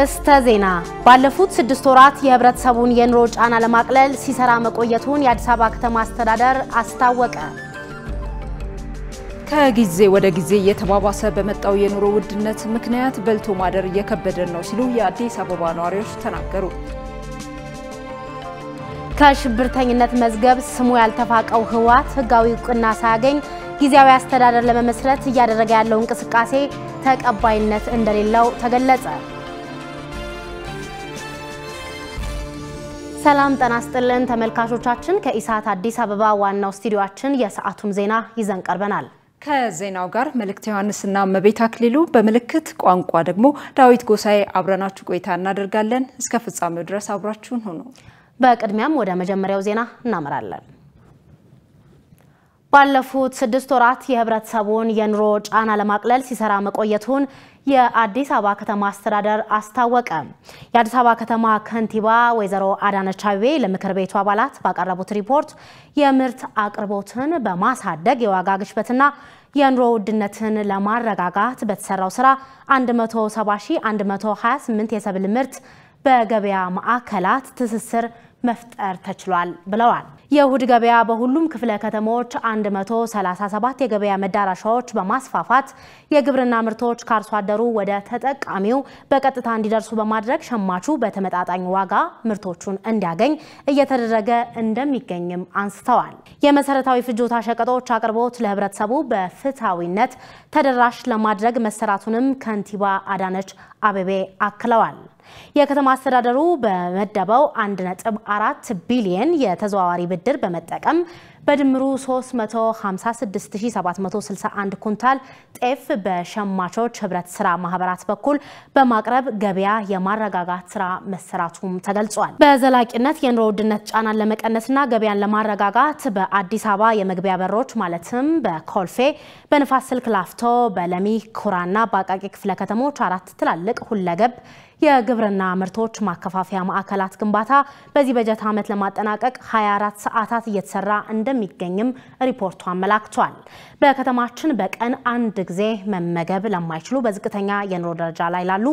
አርዕስተ ዜና። ባለፉት ስድስት ወራት የህብረተሰቡን የኑሮ ጫና ለማቅለል ሲሰራ መቆየቱን የአዲስ አበባ ከተማ አስተዳደር አስታወቀ። ከጊዜ ወደ ጊዜ እየተባባሰ በመጣው የኑሮ ውድነት ምክንያት በልቶ ማደር እየከበደን ነው ሲሉ የአዲስ አበባ ነዋሪዎች ተናገሩ። ከሽብርተኝነት መዝገብ ስሙ ያልተፋቀው ህወሓት ህጋዊ እውቅና ሳያገኝ ጊዜያዊ አስተዳደር ለመመስረት እያደረገ ያለው እንቅስቃሴ ተቀባይነት እንደሌለው ተገለጸ። ሰላም ጤና ተመልካቾቻችን፣ ከኢሳት አዲስ አበባ ዋናው ስቱዲዮአችን የሰዓቱን ዜና ይዘን ቀርበናል። ከዜናው ጋር መልእክተ ዮሐንስና መቤት አክሊሉ፣ በምልክት ቋንቋ ደግሞ ዳዊት ጎሳዬ አብረናችሁ ቆይታ እናደርጋለን። እስከ ፍጻሜው ድረስ አብራችሁን ሁኑ። በቅድሚያም ወደ መጀመሪያው ዜና እናመራለን። ባለፉት ስድስት ወራት የህብረተሰቡን የኑሮ ጫና ለማቅለል ሲሰራ መቆየቱን የአዲስ አበባ ከተማ አስተዳደር አስታወቀ። የአዲስ አበባ ከተማ ከንቲባ ወይዘሮ አዳነች አቤቤ ለምክር ቤቱ አባላት ባቀረቡት ሪፖርት የምርት አቅርቦትን በማሳደግ የዋጋ ግሽበትና የኑሮ ውድነትን ለማረጋጋት በተሰራው ስራ 170128 የሰብል ምርት በገበያ ማዕከላት ትስስር መፍጠር ተችሏል ብለዋል። የእሁድ ገበያ በሁሉም ክፍለ ከተሞች 137 የገበያ መዳረሻዎች በማስፋፋት የግብርና ምርቶች ከአርሶ አደሩ ወደ ተጠቃሚው በቀጥታ እንዲደርሱ በማድረግ ሸማቹ በተመጣጣኝ ዋጋ ምርቶቹን እንዲያገኝ እየተደረገ እንደሚገኝም አንስተዋል። የመሰረታዊ ፍጆታ ሸቀጦች አቅርቦት ለህብረተሰቡ በፍትሐዊነት ተደራሽ ለማድረግ መሰራቱንም ከንቲባ አዳነች አቤቤ አክለዋል። የከተማ አስተዳደሩ በመደበው 1.4 ቢሊየን የተዘዋዋሪ ብድር በመጠቀም በድምሩ 356761 ኩንታል ጤፍ በሸማቾች ህብረት ስራ ማህበራት በኩል በማቅረብ ገበያ የማረጋጋት ስራ መሰራቱም ተገልጿል። በዘላቂነት የኑሮ ውድነት ጫናን ለመቀነስና ገበያን ለማረጋጋት በአዲስ አበባ የመግቢያ በሮች ማለትም በኮልፌ፣ በንፋስ ስልክ ላፍቶ፣ በለሚ ኩራና በአቃቂ ክፍለ ከተሞች አራት ትላልቅ ሁለገብ የግብርና ምርቶች ማከፋፈያ ማዕከላት ግንባታ በዚህ በጀት ዓመት ለማጠናቀቅ 24 ሰዓታት እየተሰራ እንደሚገኝም ሪፖርቱ አመላክቷል። በከተማችን በቀን አንድ ጊዜ መመገብ ለማይችሉ በዝቅተኛ የኑሮ ደረጃ ላይ ላሉ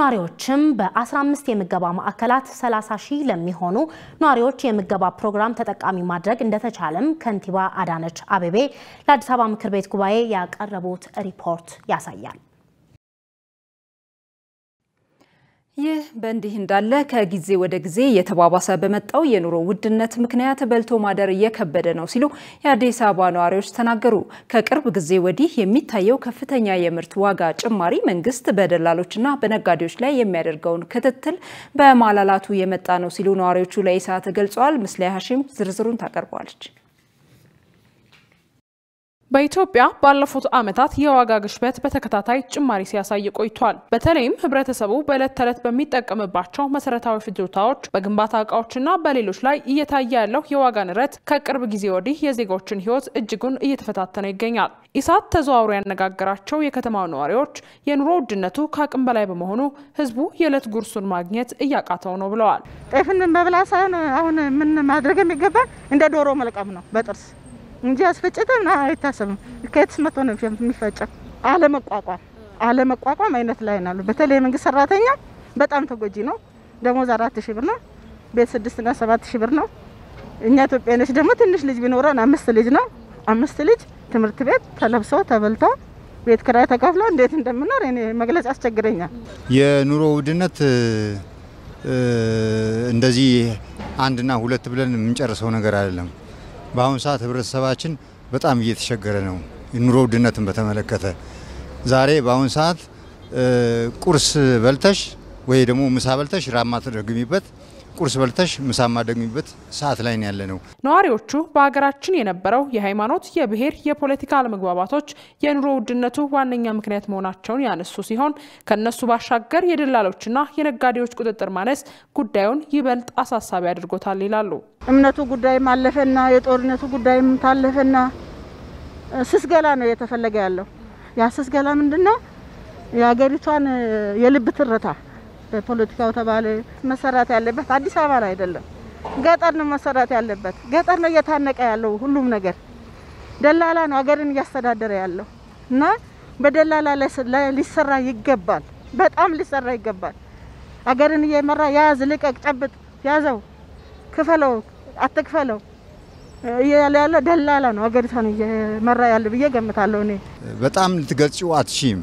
ነዋሪዎችም በ15 የምገባ ማዕከላት 30 ሺህ ለሚሆኑ ነዋሪዎች የምገባ ፕሮግራም ተጠቃሚ ማድረግ እንደተቻለም ከንቲባ አዳነች አቤቤ ለአዲስ አበባ ምክር ቤት ጉባኤ ያቀረቡት ሪፖርት ያሳያል። ይህ በእንዲህ እንዳለ ከጊዜ ወደ ጊዜ እየተባባሰ በመጣው የኑሮ ውድነት ምክንያት በልቶ ማደር እየከበደ ነው ሲሉ የአዲስ አበባ ነዋሪዎች ተናገሩ። ከቅርብ ጊዜ ወዲህ የሚታየው ከፍተኛ የምርት ዋጋ ጭማሪ መንግስት በደላሎችና በነጋዴዎች ላይ የሚያደርገውን ክትትል በማላላቱ የመጣ ነው ሲሉ ነዋሪዎቹ ለኢሳት ገልጸዋል። ምስለ ሀሺም ዝርዝሩን ታቀርበዋለች በኢትዮጵያ ባለፉት ዓመታት የዋጋ ግሽበት በተከታታይ ጭማሪ ሲያሳይ ቆይቷል። በተለይም ህብረተሰቡ በዕለት ተዕለት በሚጠቀምባቸው መሰረታዊ ፍጆታዎች፣ በግንባታ እቃዎችና በሌሎች ላይ እየታየ ያለው የዋጋ ንረት ከቅርብ ጊዜ ወዲህ የዜጎችን ህይወት እጅጉን እየተፈታተነ ይገኛል። ኢሳት ተዘዋውሮ ያነጋገራቸው የከተማው ነዋሪዎች የኑሮ ውድነቱ ከአቅም በላይ በመሆኑ ህዝቡ የዕለት ጉርሱን ማግኘት እያቃተው ነው ብለዋል። ጤፍን መብላ ሳይሆን አሁን ምን ማድረግ የሚገባል እንደ ዶሮ መልቀም ነው በጥርስ እንጂ አስፈጨተ ና አይታሰብም። ከየትስ መቶ ነው የሚፈጨው? አለመቋቋም አለመቋቋም አይነት ላይ ናሉ። በተለይ የመንግስት ሰራተኛ በጣም ተጎጂ ነው። ደሞዝ አራት ሺህ ብር ነው። ቤት ስድስት እና ሰባት ሺህ ብር ነው። እኛ ኢትዮጵያኖች ደግሞ ትንሽ ልጅ ቢኖረን አምስት ልጅ ነው። አምስት ልጅ ትምህርት ቤት ተለብሶ ተበልቶ ቤት ክራይ ተከፍሎ እንዴት እንደምኖር እኔ መግለጽ ያስቸግረኛል። የኑሮ ውድነት እንደዚህ አንድና ሁለት ብለን የምንጨርሰው ነገር አይደለም። በአሁኑ ሰዓት ህብረተሰባችን በጣም እየተቸገረ ነው። የኑሮ ውድነትን በተመለከተ ዛሬ በአሁኑ ሰዓት ቁርስ በልተሽ ወይ ደግሞ ምሳ በልተሽ ራማ ተደግሚበት ቁርስ በልተሽ ምሳ ማደግሚበት ሰዓት ላይ ያለ ነው። ነዋሪዎቹ በሀገራችን የነበረው የሃይማኖት፣ የብሔር፣ የፖለቲካ አለመግባባቶች የኑሮ ውድነቱ ዋነኛ ምክንያት መሆናቸውን ያነሱ ሲሆን ከነሱ ባሻገር የደላሎችና የነጋዴዎች ቁጥጥር ማነስ ጉዳዩን ይበልጥ አሳሳቢ አድርጎታል ይላሉ። እምነቱ ጉዳይም አለፈና የጦርነቱ ጉዳይም ታለፈና ስስገላ ነው የተፈለገ ያለው። ያ ስስገላ ምንድነው? የሀገሪቷን የልብ ትርታ ፖለቲካው ተባለ መሰራት ያለበት አዲስ አበባ ላይ አይደለም፣ ገጠር ነው መሰራት ያለበት። ገጠር ነው እየታነቀ ያለው ሁሉም ነገር። ደላላ ነው አገርን እያስተዳደረ ያለው እና በደላላ ላይ ሊሰራ ይገባል፣ በጣም ሊሰራ ይገባል። አገርን እየመራ ያዝ፣ ልቀቅ፣ ጨብጥ፣ ያዘው፣ ክፈለው፣ አትክፈለው እያለ ያለ ደላላ ነው ሀገሪቷን እየመራ ያለ ብዬ ገምታለሁ እኔ። በጣም ልትገልጪው አትሺም።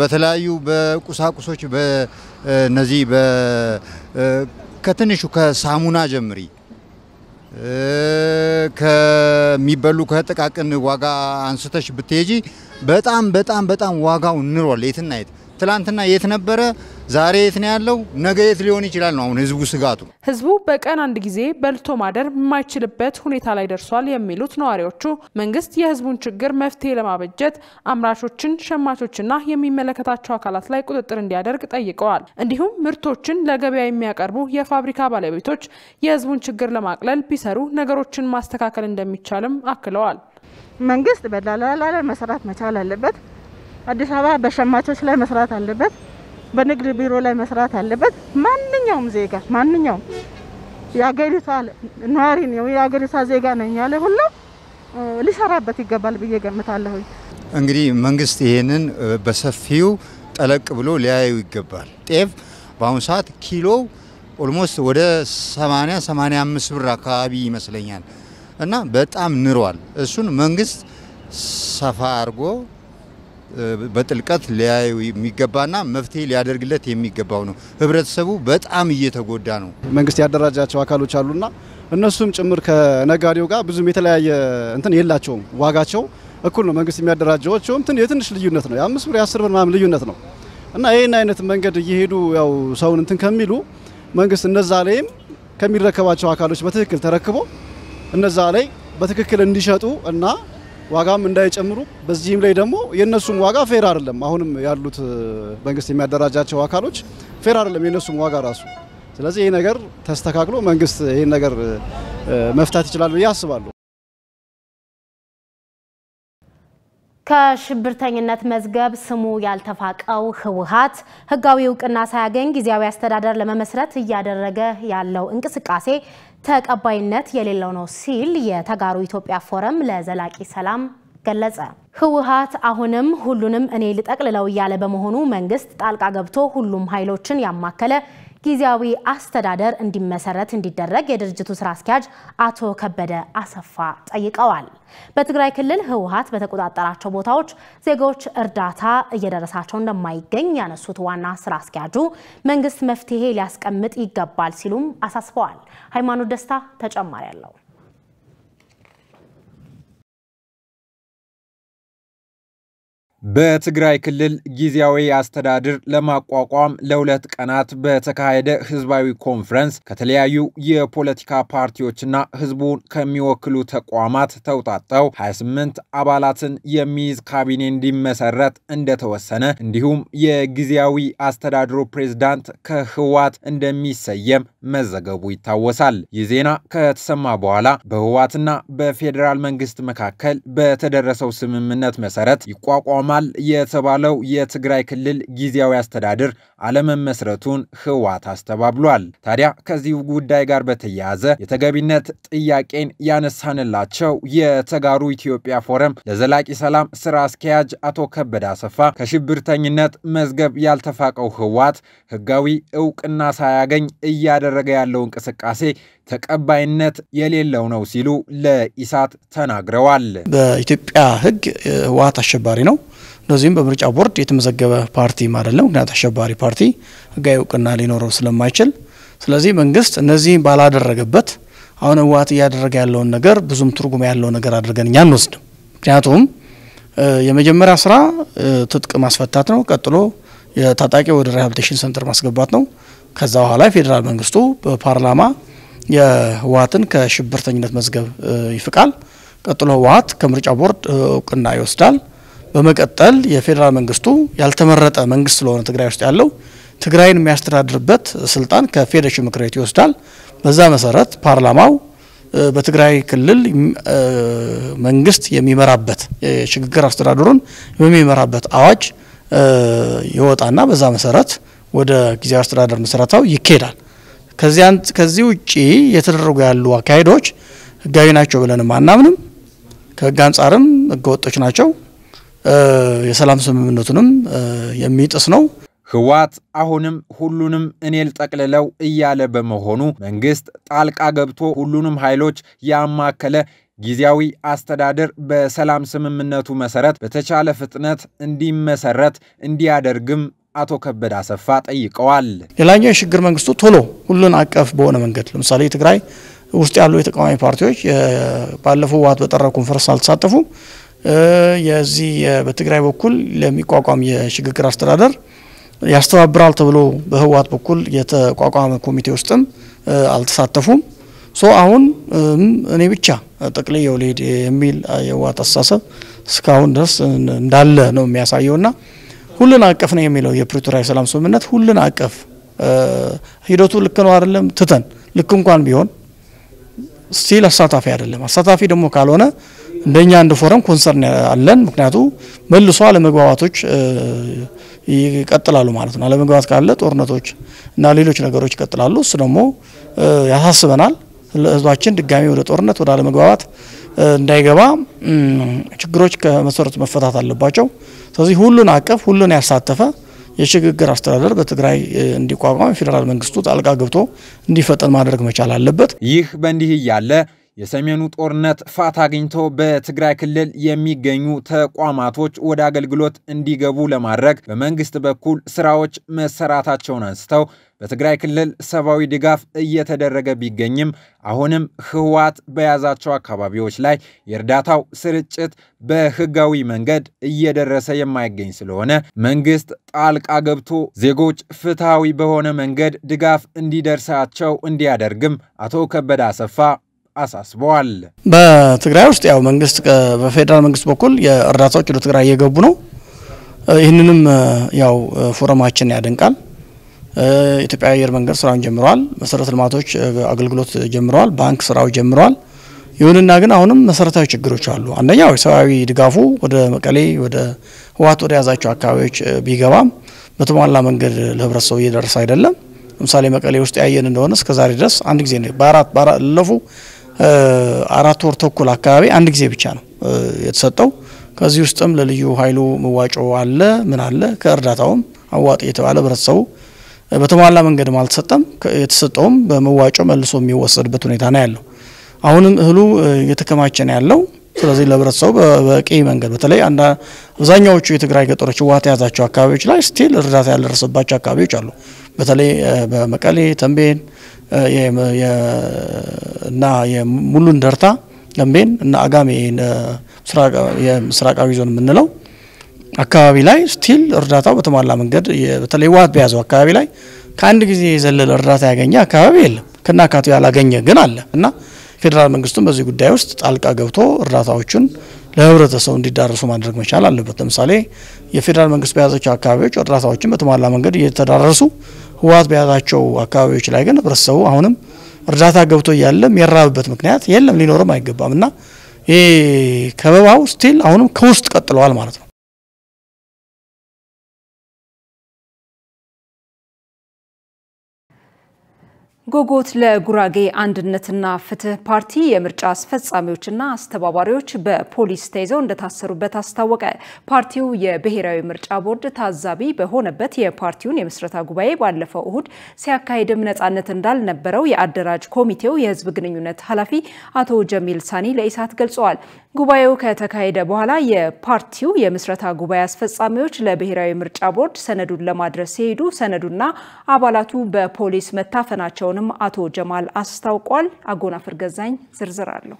በተለያዩ በቁሳቁሶች በነዚህ ከትንሹ ከሳሙና ጀምሪ ከሚበሉ ከጥቃቅን ዋጋ አንስተሽ ብትሄጂ በጣም በጣም በጣም ዋጋው ንሯል። የትና የት ትላንትና የት ነበረ ዛሬ የት ነው ያለው፣ ነገ የት ሊሆን ይችላል ነው አሁን ህዝቡ ስጋቱ። ህዝቡ በቀን አንድ ጊዜ በልቶ ማደር የማይችልበት ሁኔታ ላይ ደርሷል የሚሉት ነዋሪዎቹ መንግስት የህዝቡን ችግር መፍትሄ ለማበጀት አምራቾችን፣ ሸማቾችና የሚመለከታቸው አካላት ላይ ቁጥጥር እንዲያደርግ ጠይቀዋል። እንዲሁም ምርቶችን ለገበያ የሚያቀርቡ የፋብሪካ ባለቤቶች የህዝቡን ችግር ለማቅለል ቢሰሩ ነገሮችን ማስተካከል እንደሚቻልም አክለዋል። መንግስት በላላላ መስራት መሰራት መቻል አለበት። አዲስ አበባ በሸማቾች ላይ መስራት አለበት። በንግድ ቢሮ ላይ መስራት አለበት። ማንኛውም ዜጋ ማንኛውም የአገሪቷ ነዋሪ ነው የአገሪቷ ዜጋ ነኝ ያለ ሁሉ ሊሰራበት ይገባል ብዬ ገምታለሁ። እንግዲህ መንግስት ይሄንን በሰፊው ጠለቅ ብሎ ሊያዩ ይገባል። ጤፍ በአሁኑ ሰዓት ኪሎ ኦልሞስት ወደ 80 85 ብር አካባቢ ይመስለኛል እና በጣም ንሯል። እሱን መንግስት ሰፋ አድርጎ በጥልቀት ሊያዩ የሚገባና መፍትሄ ሊያደርግለት የሚገባው ነው። ህብረተሰቡ በጣም እየተጎዳ ነው። መንግስት ያደራጃቸው አካሎች አሉና እነሱም ጭምር ከነጋዴው ጋር ብዙም የተለያየ እንትን የላቸውም። ዋጋቸው እኩል ነው። መንግስት የሚያደራጃቸውም ትን የትንሽ ልዩነት ነው። የአምስት ብር የአስር ብር ምናምን ልዩነት ነው እና ይህን አይነት መንገድ እየሄዱ ያው ሰውን እንትን ከሚሉ መንግስት እነዛ ላይም ከሚረከባቸው አካሎች በትክክል ተረክቦ እነዛ ላይ በትክክል እንዲሸጡ እና ዋጋም እንዳይጨምሩ በዚህም ላይ ደግሞ የእነሱም ዋጋ ፌር አይደለም። አሁንም ያሉት መንግስት የሚያደራጃቸው አካሎች ፌር አይደለም የእነሱም ዋጋ ራሱ። ስለዚህ ይህ ነገር ተስተካክሎ መንግስት ይህን ነገር መፍታት ይችላል ብዬ አስባለሁ። ከሽብርተኝነት መዝገብ ስሙ ያልተፋቀው ህወሀት ህጋዊ እውቅና ሳያገኝ ጊዜያዊ አስተዳደር ለመመስረት እያደረገ ያለው እንቅስቃሴ ተቀባይነት የሌለው ነው ሲል የተጋሩ ኢትዮጵያ ፎረም ለዘላቂ ሰላም ገለጸ። ህወሀት አሁንም ሁሉንም እኔ ልጠቅልለው እያለ በመሆኑ መንግስት ጣልቃ ገብቶ ሁሉም ኃይሎችን ያማከለ ጊዜያዊ አስተዳደር እንዲመሰረት እንዲደረግ የድርጅቱ ስራ አስኪያጅ አቶ ከበደ አሰፋ ጠይቀዋል። በትግራይ ክልል ህወሀት በተቆጣጠራቸው ቦታዎች ዜጎች እርዳታ እየደረሳቸው እንደማይገኝ ያነሱት ዋና ስራ አስኪያጁ መንግስት መፍትሄ ሊያስቀምጥ ይገባል ሲሉም አሳስበዋል። ሃይማኖት ደስታ ተጨማሪ አለው። በትግራይ ክልል ጊዜያዊ አስተዳደር ለማቋቋም ለሁለት ቀናት በተካሄደ ህዝባዊ ኮንፈረንስ ከተለያዩ የፖለቲካ ፓርቲዎችና ህዝቡን ከሚወክሉ ተቋማት ተውጣጠው 28 አባላትን የሚይዝ ካቢኔ እንዲመሰረት እንደተወሰነ እንዲሁም የጊዜያዊ አስተዳደሩ ፕሬዝዳንት ከህዋት እንደሚሰየም መዘገቡ ይታወሳል። ይህ ዜና ከተሰማ በኋላ በህዋትና በፌዴራል መንግስት መካከል በተደረሰው ስምምነት መሰረት ይቋቋም ይሰማል የተባለው የትግራይ ክልል ጊዜያዊ አስተዳደር አለመመስረቱን ህወሓት አስተባብሏል። ታዲያ ከዚህ ጉዳይ ጋር በተያያዘ የተገቢነት ጥያቄን ያነሳንላቸው የተጋሩ ኢትዮጵያ ፎረም ለዘላቂ ሰላም ስራ አስኪያጅ አቶ ከበደ አሰፋ ከሽብርተኝነት መዝገብ ያልተፋቀው ህወሓት ህጋዊ እውቅና ሳያገኝ እያደረገ ያለው እንቅስቃሴ ተቀባይነት የሌለው ነው ሲሉ ለኢሳት ተናግረዋል። በኢትዮጵያ ሕግ ህወሀት አሸባሪ ነው። እንደዚሁም በምርጫ ቦርድ የተመዘገበ ፓርቲም አይደለም። ምክንያቱ አሸባሪ ፓርቲ ህጋዊ እውቅና ሊኖረው ስለማይችል፣ ስለዚህ መንግስት እነዚህ ባላደረገበት አሁን ህወሀት እያደረገ ያለውን ነገር ብዙም ትርጉም ያለው ነገር አድርገን እኛ አንወስድም። ምክንያቱም የመጀመሪያ ስራ ትጥቅ ማስፈታት ነው። ቀጥሎ የታጣቂ ወደ ሪሃብሊቴሽን ሰንተር ማስገባት ነው። ከዛ በኋላ ፌዴራል መንግስቱ በፓርላማ የህወሀትን ከሽብርተኝነት መዝገብ ይፍቃል። ቀጥሎ ህወሀት ከምርጫ ቦርድ እውቅና ይወስዳል። በመቀጠል የፌዴራል መንግስቱ ያልተመረጠ መንግስት ስለሆነ ትግራይ ውስጥ ያለው ትግራይን የሚያስተዳድርበት ስልጣን ከፌዴሬሽን ምክር ቤት ይወስዳል። በዛ መሰረት ፓርላማው በትግራይ ክልል መንግስት የሚመራበት የሽግግር አስተዳደሩን የሚመራበት አዋጅ ይወጣና በዛ መሰረት ወደ ጊዜያዊ አስተዳደር መሰረታው ይካሄዳል። ከዚህ ውጪ የተደረጉ ያሉ አካሄዶች ህጋዊ ናቸው ብለንም አናምንም። ከህግ አንጻርም ህገ ወጦች ናቸው። የሰላም ስምምነቱንም የሚጥስ ነው። ህወሓት አሁንም ሁሉንም እኔ ልጠቅልለው እያለ በመሆኑ መንግስት ጣልቃ ገብቶ ሁሉንም ኃይሎች ያማከለ ጊዜያዊ አስተዳደር በሰላም ስምምነቱ መሰረት በተቻለ ፍጥነት እንዲመሰረት እንዲያደርግም አቶ ከበደ አሰፋ ጠይቀዋል። ሌላኛው የሽግግር መንግስቱ ቶሎ ሁሉን አቀፍ በሆነ መንገድ ለምሳሌ ትግራይ ውስጥ ያሉ የተቃዋሚ ፓርቲዎች ባለፈው ዋት በጠራው ኮንፈረንስ አልተሳተፉም። የዚህ በትግራይ በኩል ለሚቋቋም የሽግግር አስተዳደር ያስተባብራል ተብሎ በህወሓት በኩል የተቋቋመ ኮሚቴ ውስጥም አልተሳተፉም። ሶ አሁን እኔ ብቻ ጠቅልዬው ልሄድ የሚል የህወሓት አስተሳሰብ እስካሁን ድረስ እንዳለ ነው የሚያሳየውና ሁሉን አቀፍ ነው የሚለው የፕሪቶሪያ ሰላም ስምምነት ሁሉን አቀፍ ሂደቱ ልክ ነው አይደለም ትተን ልክ እንኳን ቢሆን ስቲል አሳታፊ አይደለም። አሳታፊ ደግሞ ካልሆነ እንደኛ አንድ ፎረም ኮንሰርን አለን። ምክንያቱ መልሶ አለመግባባቶች ይቀጥላሉ ማለት ነው። አለመግባባት ካለ ጦርነቶች እና ሌሎች ነገሮች ይቀጥላሉ። እሱ ደግሞ ያሳስበናል። ህዝባችን ድጋሚ ወደ ጦርነት ወደ አለመግባባት እንዳይገባ ችግሮች ከመሰረቱ መፈታት አለባቸው። ስለዚህ ሁሉን አቀፍ ሁሉን ያሳተፈ የሽግግር አስተዳደር በትግራይ እንዲቋቋም የፌዴራል መንግስቱ ጣልቃ ገብቶ እንዲፈጠን ማድረግ መቻል አለበት። ይህ በእንዲህ እያለ የሰሜኑ ጦርነት ፋታ አግኝቶ በትግራይ ክልል የሚገኙ ተቋማቶች ወደ አገልግሎት እንዲገቡ ለማድረግ በመንግስት በኩል ስራዎች መሰራታቸውን አንስተው በትግራይ ክልል ሰብአዊ ድጋፍ እየተደረገ ቢገኝም አሁንም ህወሓት በያዛቸው አካባቢዎች ላይ የእርዳታው ስርጭት በህጋዊ መንገድ እየደረሰ የማይገኝ ስለሆነ መንግስት ጣልቃ ገብቶ ዜጎች ፍትሐዊ በሆነ መንገድ ድጋፍ እንዲደርሳቸው እንዲያደርግም አቶ ከበደ አሰፋ አሳስበዋል። በትግራይ ውስጥ ያው መንግስት በፌዴራል መንግስት በኩል የእርዳታዎች ወደ ትግራይ እየገቡ ነው። ይህንንም ያው ፎረማችን ያደንቃል። ኢትዮጵያ አየር መንገድ ስራውን ጀምረዋል። መሰረተ ልማቶች አገልግሎት ጀምረዋል። ባንክ ስራው ጀምረዋል። ይሁንና ግን አሁንም መሰረታዊ ችግሮች አሉ። አንደኛው የሰብአዊ ድጋፉ ወደ መቀሌ ወደ ህወሓት ወደ ያዛቸው አካባቢዎች ቢገባም በተሟላ መንገድ ለህብረተሰቡ እየደረሰ አይደለም። ለምሳሌ መቀሌ ውስጥ ያየን እንደሆነ እስከ ዛሬ ድረስ አንድ ጊዜ በአራት ለፉ አራት ወር ተኩል አካባቢ አንድ ጊዜ ብቻ ነው የተሰጠው። ከዚህ ውስጥም ለልዩ ኃይሉ መዋጮ አለ ምን አለ ከእርዳታውም አዋጥ የተባለ ህብረተሰቡ በተሟላ መንገድም አልተሰጠም። የተሰጠውም በመዋጮ መልሶ የሚወሰድበት ሁኔታ ነው ያለው። አሁንም እህሉ እየተከማቸ ነው ያለው። ስለዚህ ለህብረተሰቡ በቂ መንገድ በተለይ አብዛኛዎቹ የትግራይ ገጠሮች ውሃ የያዛቸው አካባቢዎች ላይ ስቲል እርዳታ ያልደረሰባቸው አካባቢዎች አሉ። በተለይ በመቀሌ ተንቤን እና የሙሉን ደርታ ተንቤን እና አጋሜ ምስራቃዊ ዞን የምንለው አካባቢ ላይ ስቲል እርዳታው በተሟላ መንገድ በተለይ ዋት በያዘው አካባቢ ላይ ከአንድ ጊዜ የዘለለ እርዳታ ያገኘ አካባቢ የለም። ከናካቱ ያላገኘ ግን አለ እና ፌዴራል መንግስቱም በዚህ ጉዳይ ውስጥ ጣልቃ ገብቶ እርዳታዎቹን ለህብረተሰቡ እንዲዳረሱ ማድረግ መቻል አለበት። ለምሳሌ የፌዴራል መንግስት በያዛቸው አካባቢዎች እርዳታዎችን በተሟላ መንገድ እየተዳረሱ ህወሓት በያዛቸው አካባቢዎች ላይ ግን ህብረተሰቡ አሁንም እርዳታ ገብቶ እያለ የሚራብበት ምክንያት የለም፣ ሊኖርም አይገባም እና ይህ ከበባው ስቲል አሁንም ከውስጥ ቀጥለዋል ማለት ነው። ጎጎት ለጉራጌ አንድነትና ፍትህ ፓርቲ የምርጫ አስፈጻሚዎችና አስተባባሪዎች በፖሊስ ተይዘው እንደታሰሩበት አስታወቀ። ፓርቲው የብሔራዊ ምርጫ ቦርድ ታዛቢ በሆነበት የፓርቲውን የምስረታ ጉባኤ ባለፈው እሁድ ሲያካሄድም ነፃነት እንዳልነበረው የአደራጅ ኮሚቴው የህዝብ ግንኙነት ኃላፊ አቶ ጀሚል ሳኒ ለኢሳት ገልጸዋል። ጉባኤው ከተካሄደ በኋላ የፓርቲው የምስረታ ጉባኤ አስፈጻሚዎች ለብሔራዊ ምርጫ ቦርድ ሰነዱን ለማድረስ ሲሄዱ ሰነዱና አባላቱ በፖሊስ መታፈናቸውን መሆናቸውንም አቶ ጀማል አስታውቋል። አጎናፍር ገዛኝ ዝርዝር አለው።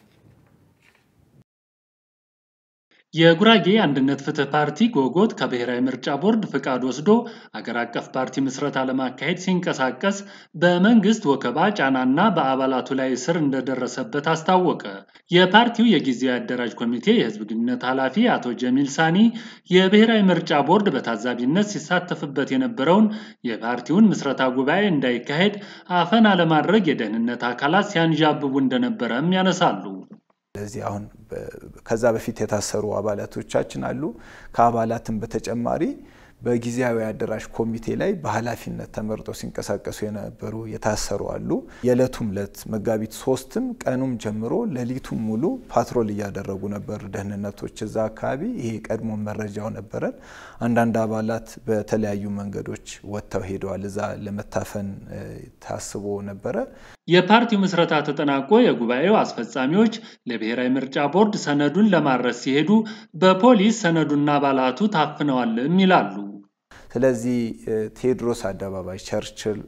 የጉራጌ አንድነት ፍትህ ፓርቲ ጎጎት ከብሔራዊ ምርጫ ቦርድ ፍቃድ ወስዶ አገር አቀፍ ፓርቲ ምስረታ ለማካሄድ ሲንቀሳቀስ በመንግስት ወከባ ጫናና በአባላቱ ላይ እስር እንደደረሰበት አስታወቀ። የፓርቲው የጊዜያዊ አደራጅ ኮሚቴ የህዝብ ግንኙነት ኃላፊ አቶ ጀሚል ሳኒ የብሔራዊ ምርጫ ቦርድ በታዛቢነት ሲሳተፍበት የነበረውን የፓርቲውን ምስረታ ጉባኤ እንዳይካሄድ አፈና ለማድረግ የደህንነት አካላት ሲያንዣብቡ እንደነበረም ያነሳሉ። ለዚህ አሁን ከዛ በፊት የታሰሩ አባላቶቻችን አሉ። ከአባላትም በተጨማሪ በጊዜያዊ አደራሽ ኮሚቴ ላይ በኃላፊነት ተመርጠው ሲንቀሳቀሱ የነበሩ የታሰሩ አሉ። የዕለቱም ዕለት መጋቢት ሶስትም ቀኑም ጀምሮ ሌሊቱም ሙሉ ፓትሮል እያደረጉ ነበር ደህንነቶች እዛ አካባቢ። ይሄ ቀድሞ መረጃው ነበረን። አንዳንድ አባላት በተለያዩ መንገዶች ወጥተው ሄደዋል። እዛ ለመታፈን ታስቦ ነበረ። የፓርቲው ምስረታ ተጠናቆ የጉባኤው አስፈጻሚዎች ለብሔራዊ ምርጫ ቦርድ ሰነዱን ለማድረስ ሲሄዱ በፖሊስ ሰነዱና አባላቱ ታፍነዋልም ይላሉ። ስለዚህ ቴዎድሮስ አደባባይ ቸርችል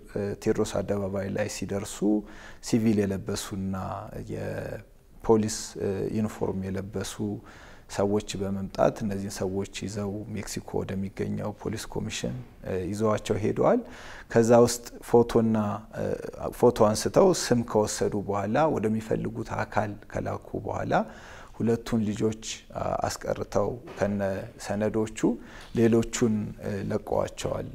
ቴዎድሮስ አደባባይ ላይ ሲደርሱ ሲቪል የለበሱና የፖሊስ ዩኒፎርም የለበሱ ሰዎች በመምጣት እነዚህን ሰዎች ይዘው ሜክሲኮ ወደሚገኘው ፖሊስ ኮሚሽን ይዘዋቸው ሄደዋል። ከዛ ውስጥ ፎቶና ፎቶ አንስተው ስም ከወሰዱ በኋላ ወደሚፈልጉት አካል ከላኩ በኋላ ሁለቱን ልጆች አስቀርተው ከነ ሰነዶቹ ሌሎቹን ለቀዋቸዋል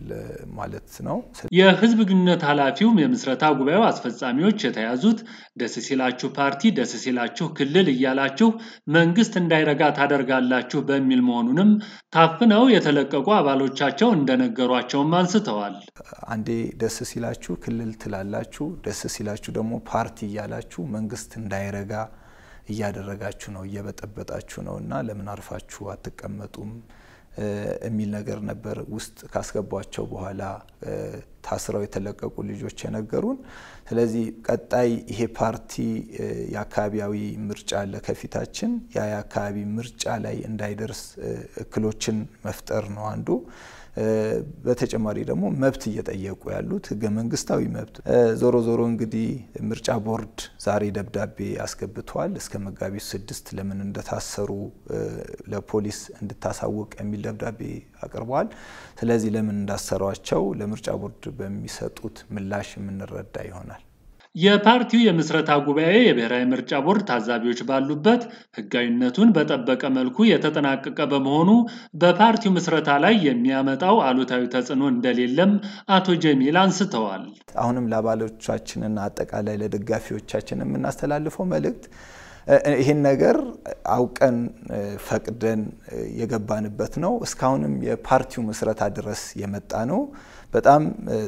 ማለት ነው። የህዝብ ግንኙነት ኃላፊውም የምስረታ ጉባኤው አስፈጻሚዎች የተያዙት ደስ ሲላችሁ ፓርቲ፣ ደስ ሲላችሁ ክልል እያላችሁ መንግስት እንዳይረጋ ታደርጋላችሁ በሚል መሆኑንም ታፍነው የተለቀቁ አባሎቻቸው እንደነገሯቸውም አንስተዋል። አንዴ ደስ ሲላችሁ ክልል ትላላችሁ፣ ደስ ሲላችሁ ደግሞ ፓርቲ እያላችሁ መንግስት እንዳይረጋ እያደረጋችሁ ነው፣ እየበጠበጣችሁ ነው እና ለምን አርፋችሁ አትቀመጡም የሚል ነገር ነበር ውስጥ ካስገቧቸው በኋላ ታስረው የተለቀቁ ልጆች የነገሩን። ስለዚህ ቀጣይ ይሄ ፓርቲ የአካባቢያዊ ምርጫ አለ ከፊታችን። ያ የአካባቢ ምርጫ ላይ እንዳይደርስ እክሎችን መፍጠር ነው አንዱ። በተጨማሪ ደግሞ መብት እየጠየቁ ያሉት ህገ መንግስታዊ መብት። ዞሮ ዞሮ እንግዲህ ምርጫ ቦርድ ዛሬ ደብዳቤ አስገብተዋል። እስከ መጋቢት ስድስት ለምን እንደታሰሩ ለፖሊስ እንድታሳውቅ የሚል ደብዳቤ አቅርበዋል። ስለዚህ ለምን እንዳሰሯቸው ለምርጫ ቦርድ በሚሰጡት ምላሽ የምንረዳ ይሆናል። የፓርቲው የምስረታ ጉባኤ የብሔራዊ ምርጫ ቦርድ ታዛቢዎች ባሉበት ሕጋዊነቱን በጠበቀ መልኩ የተጠናቀቀ በመሆኑ በፓርቲው ምስረታ ላይ የሚያመጣው አሉታዊ ተጽዕኖ እንደሌለም አቶ ጀሚል አንስተዋል። አሁንም ለአባሎቻችንና አጠቃላይ ለደጋፊዎቻችን የምናስተላልፈው መልእክት ይህን ነገር አውቀን ፈቅደን የገባንበት ነው። እስካሁንም የፓርቲው ምስረታ ድረስ የመጣ ነው። በጣም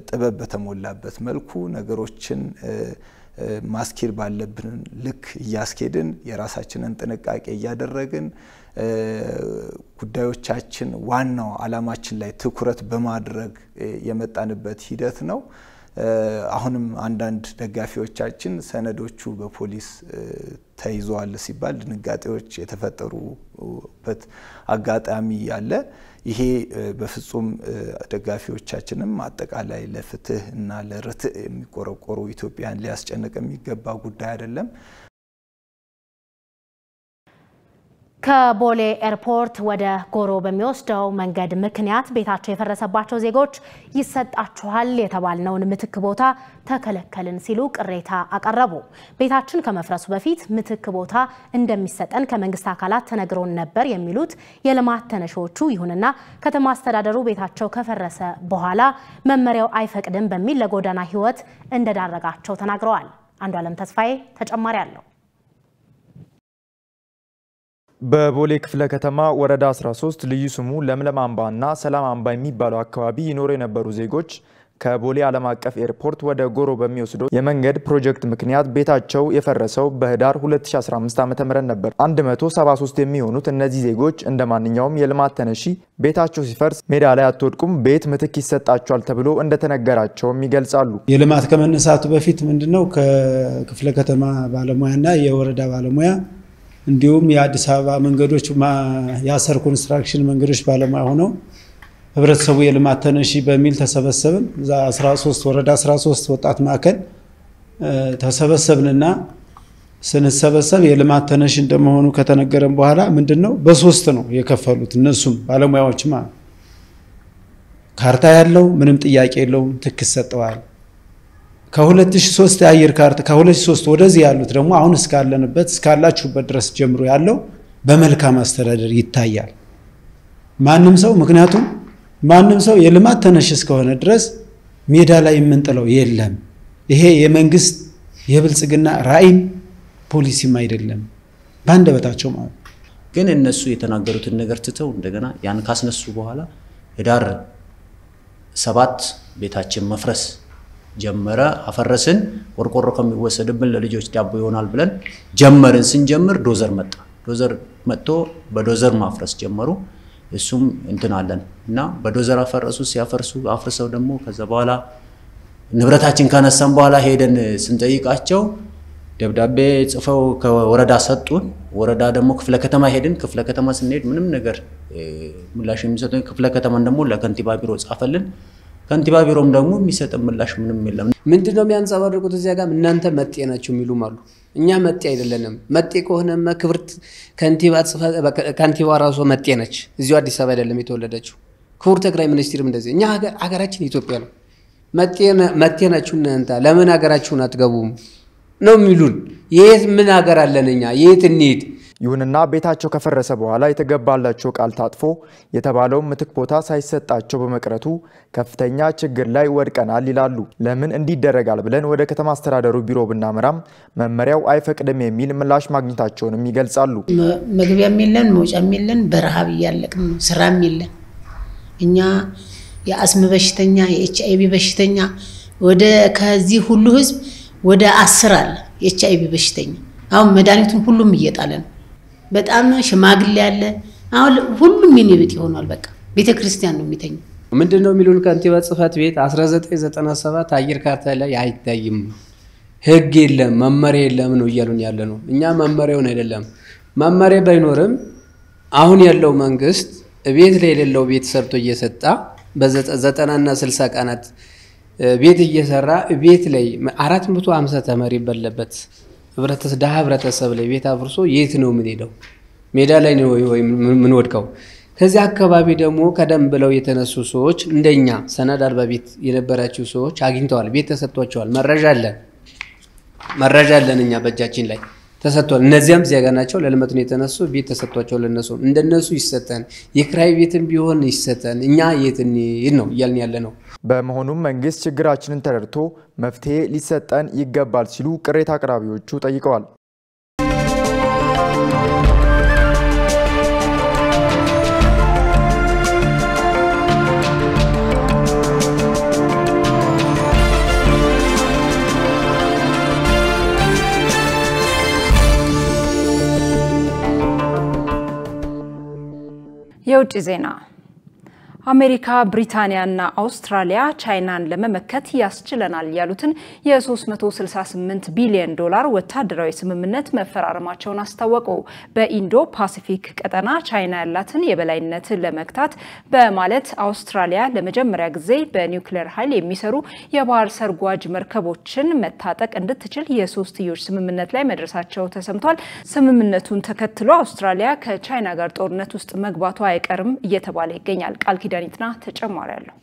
ጥበብ በተሞላበት መልኩ ነገሮችን ማስኬድ ባለብን ልክ እያስኬድን የራሳችንን ጥንቃቄ እያደረግን ጉዳዮቻችን ዋናው አላማችን ላይ ትኩረት በማድረግ የመጣንበት ሂደት ነው። አሁንም አንዳንድ ደጋፊዎቻችን ሰነዶቹ በፖሊስ ተይዘዋል ሲባል ድንጋጤዎች የተፈጠሩበት አጋጣሚ ያለ፣ ይሄ በፍጹም ደጋፊዎቻችንም አጠቃላይ ለፍትህ እና ለርትዕ የሚቆረቆሩ ኢትዮጵያን ሊያስጨንቅ የሚገባ ጉዳይ አይደለም። ከቦሌ ኤርፖርት ወደ ጎሮ በሚወስደው መንገድ ምክንያት ቤታቸው የፈረሰባቸው ዜጎች ይሰጣችኋል የተባልነውን ምትክ ቦታ ተከለከልን ሲሉ ቅሬታ አቀረቡ። ቤታችን ከመፍረሱ በፊት ምትክ ቦታ እንደሚሰጠን ከመንግስት አካላት ተነግሮን ነበር የሚሉት የልማት ተነሺዎቹ፣ ይሁንና ከተማ አስተዳደሩ ቤታቸው ከፈረሰ በኋላ መመሪያው አይፈቅድም በሚል ለጎዳና ህይወት እንደዳረጋቸው ተናግረዋል። አንዱ አለም ተስፋዬ ተጨማሪ አለው። በቦሌ ክፍለ ከተማ ወረዳ 13 ልዩ ስሙ ለምለም አምባ እና ሰላም አምባ የሚባለው አካባቢ ይኖሩ የነበሩ ዜጎች ከቦሌ ዓለም አቀፍ ኤርፖርት ወደ ጎሮ በሚወስደው የመንገድ ፕሮጀክት ምክንያት ቤታቸው የፈረሰው በህዳር 2015 ዓ.ም ነበር። 173 የሚሆኑት እነዚህ ዜጎች እንደ ማንኛውም የልማት ተነሺ ቤታቸው ሲፈርስ ሜዳ ላይ አትወድቁም፣ ቤት ምትክ ይሰጣቸዋል ተብሎ እንደተነገራቸውም ይገልጻሉ። የልማት ከመነሳቱ በፊት ምንድነው ከክፍለ ከተማ ባለሙያና የወረዳ ባለሙያ እንዲሁም የአዲስ አበባ መንገዶች የአሰር ኮንስትራክሽን መንገዶች ባለሙያ ሆነው ህብረተሰቡ የልማት ተነሺ በሚል ተሰበሰብን። እዛ 13 ወረዳ 13 ወጣት ማዕከል ተሰበሰብንና ስንሰበሰብ የልማት ተነሺ እንደመሆኑ ከተነገረን በኋላ ምንድን ነው በሶስት ነው የከፈሉት። እነሱም ባለሙያዎች ካርታ ያለው ምንም ጥያቄ የለውም፣ ትክ ሰጠዋል። ከ2003 የአየር ካርት ከ2003 ወደዚህ ያሉት ደግሞ አሁን እስካለንበት እስካላችሁበት ድረስ ጀምሮ ያለው በመልካም አስተዳደር ይታያል። ማንም ሰው ምክንያቱም ማንም ሰው የልማት ተነሽ እስከሆነ ድረስ ሜዳ ላይ የምንጥለው የለም። ይሄ የመንግስት የብልጽግና ራዕይም ፖሊሲም አይደለም በአንደበታቸው ማለት ነው። ግን እነሱ የተናገሩትን ነገር ትተው እንደገና ያን ካስነሱ በኋላ ህዳር ሰባት ቤታችን መፍረስ ጀመረ፣ አፈረስን። ቆርቆሮ ከሚወሰድብን ለልጆች ዳቦ ይሆናል ብለን ጀመርን። ስንጀምር ዶዘር መጣ። ዶዘር መጥቶ በዶዘር ማፍረስ ጀመሩ። እሱም እንትን አለን እና በዶዘር አፈረሱ። ሲያፈርሱ አፍርሰው ደግሞ ከዛ በኋላ ንብረታችን ካነሳን በኋላ ሄደን ስንጠይቃቸው ደብዳቤ ጽፈው ከወረዳ ሰጡን። ወረዳ ደግሞ ክፍለ ከተማ ሄድን። ክፍለ ከተማ ስንሄድ ምንም ነገር ምላሽ የሚሰጡን ክፍለ ከተማን ደግሞ ለከንቲባ ቢሮ ጻፈልን። ከንቲባ ቢሮም ደግሞ የሚሰጥ ምላሽ ምንም የለም። ምንድነው ነው የሚያንጸባርቁት እዚያ ጋር እናንተ መጤ ናቸው የሚሉም አሉ። እኛ መጤ አይደለንም። መጤ ከሆነማ ክብርት ከንቲባ ራሷ መጤ ነች። እዚሁ አዲስ አበባ አይደለም የተወለደችው። ክቡር ጠቅላይ ሚኒስትርም እንደዚህ እኛ ሀገራችን ኢትዮጵያ ነው። መጤ ናችሁ እናንተ ለምን ሀገራችሁን አትገቡም ነው የሚሉን። የት ምን ሀገር አለን እኛ የት እንሂድ? ይሁንና ቤታቸው ከፈረሰ በኋላ የተገባላቸው ቃል ታጥፎ የተባለውን ምትክ ቦታ ሳይሰጣቸው በመቅረቱ ከፍተኛ ችግር ላይ ወድቀናል ይላሉ። ለምን እንዲደረጋል ብለን ወደ ከተማ አስተዳደሩ ቢሮ ብናመራም መመሪያው አይፈቅድም የሚል ምላሽ ማግኘታቸውንም ይገልጻሉ። መግቢያም የለን፣ መውጫም የለን፣ በረሃብ እያለቅን ነው። ስራም የለን። እኛ የአስም በሽተኛ፣ የኤች ቪ በሽተኛ ወደ ከዚህ ሁሉ ህዝብ ወደ አስር አለ የኤች ቪ በሽተኛ። አሁን መድኃኒቱን ሁሉም እየጣለ ነው። በጣም ሽማግሌ አለ። አሁን ሁሉም የኔቤት ይሆኗል። በቃ ቤተ ክርስቲያን ነው የሚተኝ። ምንድን ነው የሚሉን ከንቲባ ጽህፈት ቤት 1997 አየር ካርታ ላይ አይታይም፣ ህግ የለም፣ መመሪያ የለም ነው እያሉን ያለ ነው። እኛ መመሪያውን አይደለም መመሪያ ባይኖርም አሁን ያለው መንግስት ቤት ላይ የሌለው ቤት ሰርቶ እየሰጣ በዘጠናና ስልሳ ቀናት ቤት እየሰራ ቤት ላይ አራት መቶ ሀምሳ ተማሪ በለበት ድሀ ህብረተሰብ ላይ ቤት አፍርሶ የት ነው የምንሄደው? ሜዳ ላይ ነው የምንወድቀው። ከዚህ አካባቢ ደግሞ ቀደም ብለው የተነሱ ሰዎች እንደኛ ሰነድ አልባ ቤት የነበራቸው ሰዎች አግኝተዋል። ቤት ተሰጥቷቸዋል። መረጃ አለን መረጃ አለን እኛ በእጃችን ላይ ተሰጥቷል። እነዚያም እዚያ ጋር ናቸው። ለልመት ነው የተነሱ ቤት ተሰጥቷቸው ለነሱ እንደነሱ ይሰጠን፣ የክራይ ቤትም ቢሆን ይሰጠን። እኛ የት እንሂድ ነው እያልን ያለ ነው። በመሆኑም መንግስት ችግራችንን ተረድቶ መፍትሄ ሊሰጠን ይገባል ሲሉ ቅሬታ አቅራቢዎቹ ጠይቀዋል። Diocesana. አሜሪካ፣ ብሪታንያና አውስትራሊያ ቻይናን ለመመከት ያስችለናል ያሉትን የ368 ቢሊዮን ዶላር ወታደራዊ ስምምነት መፈራረማቸውን አስታወቁ። በኢንዶ ፓሲፊክ ቀጠና ቻይና ያላትን የበላይነት ለመግታት በማለት አውስትራሊያ ለመጀመሪያ ጊዜ በኒውክሌር ኃይል የሚሰሩ የባህር ሰርጓጅ መርከቦችን መታጠቅ እንድትችል የሶስትዮሽ ስምምነት ላይ መድረሳቸው ተሰምቷል። ስምምነቱን ተከትሎ አውስትራሊያ ከቻይና ጋር ጦርነት ውስጥ መግባቷ አይቀርም እየተባለ ይገኛል። ቃል ኪዳ መድኃኒትና ተጨማሪ አለው።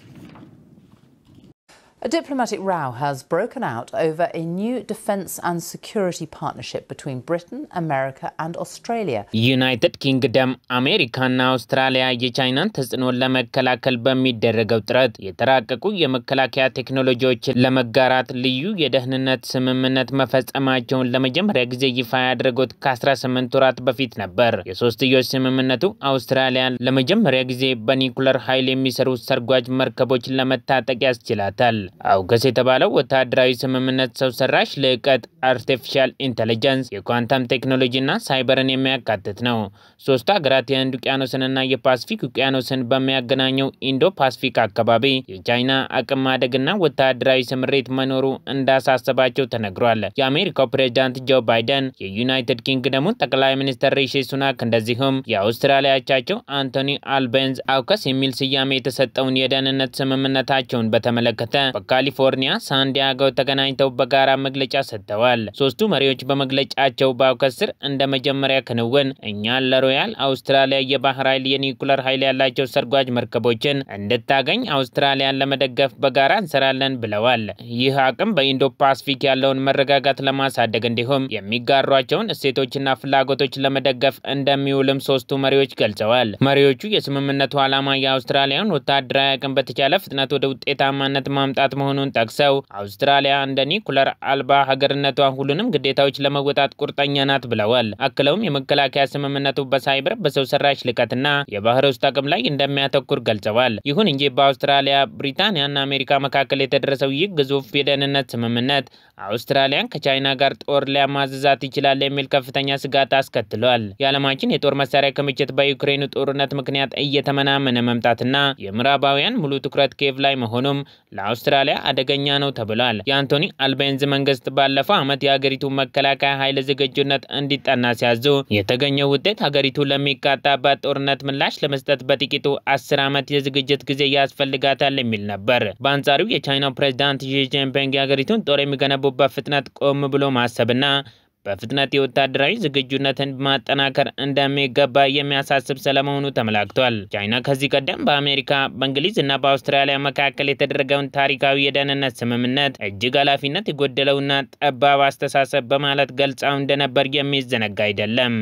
A diplomatic row has broken out over a new defence and security partnership between Britain, America and Australia. ዩናይትድ ኪንግደም አሜሪካና አውስትራሊያ የቻይናን ተጽዕኖን ለመከላከል በሚደረገው ጥረት የተራቀቁ የመከላከያ ቴክኖሎጂዎችን ለመጋራት ልዩ የደህንነት ስምምነት መፈጸማቸውን ለመጀመሪያ ጊዜ ይፋ ያደረጉት ከ18 ወራት በፊት ነበር። የሶስትዮሽ ስምምነቱ አውስትራሊያ ለመጀመሪያ ጊዜ በኒኩለር ኃይል የሚሰሩ ሰርጓጅ መርከቦችን ለመታጠቅ ያስችላታል። አውገስ የተባለው ወታደራዊ ስምምነት ሰው ሰራሽ ልዕቀት፣ አርቲፊሻል ኢንተለጀንስ፣ የኳንተም ቴክኖሎጂና ሳይበርን የሚያካትት ነው። ሶስቱ ሀገራት የህንድ ውቅያኖስንና የፓስፊክ ውቅያኖስን በሚያገናኘው ኢንዶ ፓስፊክ አካባቢ የቻይና አቅም ማደግና ወታደራዊ ስምሬት መኖሩ እንዳሳሰባቸው ተነግሯል። የአሜሪካው ፕሬዚዳንት ጆ ባይደን፣ የዩናይትድ ኪንግደሙ ጠቅላይ ሚኒስትር ሪሺ ሱናክ እንደዚሁም የአውስትራሊያቻቸው አንቶኒ አልቤንዝ አውከስ የሚል ስያሜ የተሰጠውን የደህንነት ስምምነታቸውን በተመለከተ በካሊፎርኒያ ሳንዲያጎ ተገናኝተው በጋራ መግለጫ ሰጥተዋል። ሶስቱ መሪዎች በመግለጫቸው ባውከስር ስር እንደ መጀመሪያ ክንውን እኛ ለሮያል አውስትራሊያ የባህር ኃይል የኒውክለር ኃይል ያላቸው ሰርጓጅ መርከቦችን እንድታገኝ አውስትራሊያን ለመደገፍ በጋራ እንሰራለን ብለዋል። ይህ አቅም በኢንዶ ፓስፊክ ያለውን መረጋጋት ለማሳደግ እንዲሁም የሚጋሯቸውን እሴቶችና ፍላጎቶች ለመደገፍ እንደሚውልም ሶስቱ መሪዎች ገልጸዋል። መሪዎቹ የስምምነቱ ዓላማ የአውስትራሊያን ወታደራዊ አቅም በተቻለ ፍጥነት ወደ ውጤታማነት ማምጣት ማምጣት መሆኑን ጠቅሰው አውስትራሊያ እንደ ኒኩለር አልባ ሀገርነቷ ሁሉንም ግዴታዎች ለመወጣት ቁርጠኛ ናት ብለዋል። አክለውም የመከላከያ ስምምነቱ በሳይበር በሰው ሰራሽ ልቀትና የባህር ውስጥ አቅም ላይ እንደሚያተኩር ገልጸዋል። ይሁን እንጂ በአውስትራሊያ ብሪታንያና አሜሪካ መካከል የተደረሰው ይህ ግዙፍ የደህንነት ስምምነት አውስትራሊያን ከቻይና ጋር ጦር ሊያማዝዛት ይችላል የሚል ከፍተኛ ስጋት አስከትሏል። የዓለማችን የጦር መሳሪያ ክምችት በዩክሬኑ ጦርነት ምክንያት እየተመናመነ መምጣትና የምዕራባውያን ሙሉ ትኩረት ኬቭ ላይ መሆኑም ለአውስትራ አውስትራሊያ አደገኛ ነው ተብሏል። የአንቶኒ አልቤንዝ መንግስት ባለፈው ዓመት የሀገሪቱ መከላከያ ኃይል ዝግጁነት እንዲጠና ሲያዙ የተገኘው ውጤት ሀገሪቱ ለሚቃጣባት ጦርነት ምላሽ ለመስጠት በጥቂቱ አስር ዓመት የዝግጅት ጊዜ ያስፈልጋታል የሚል ነበር። በአንጻሩ የቻይናው ፕሬዚዳንት ሺ ጂንፒንግ የሀገሪቱን ጦር የሚገነቡበት ፍጥነት ቆም ብሎ ማሰብና በፍጥነት የወታደራዊ ዝግጁነትን ማጠናከር እንደሚገባ የሚያሳስብ ስለመሆኑ ተመላክቷል። ቻይና ከዚህ ቀደም በአሜሪካ በእንግሊዝ እና በአውስትራሊያ መካከል የተደረገውን ታሪካዊ የደህንነት ስምምነት እጅግ ኃላፊነት የጎደለውና ጠባብ አስተሳሰብ በማለት ገልጻው እንደነበር የሚዘነጋ አይደለም።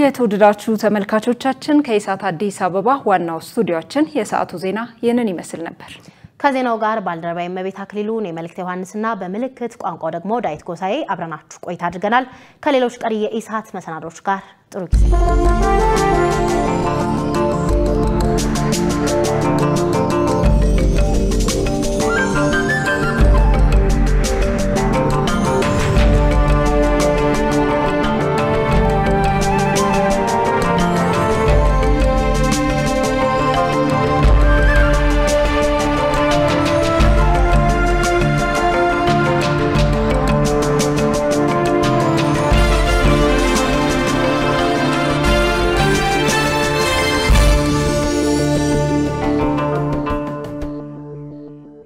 የተወደዳችሁ ተመልካቾቻችን ከኢሳት አዲስ አበባ ዋናው ስቱዲዮችን የሰዓቱ ዜና ይህንን ይመስል ነበር። ከዜናው ጋር ባልደረባ የመቤት አክሊሉን የመልእክት ዮሐንስና በምልክት ቋንቋው ደግሞ ዳዊት ጎሳኤ አብረናችሁ ቆይታ አድርገናል። ከሌሎች ቀሪ የኢሳት መሰናዶች ጋር ጥሩ ጊዜ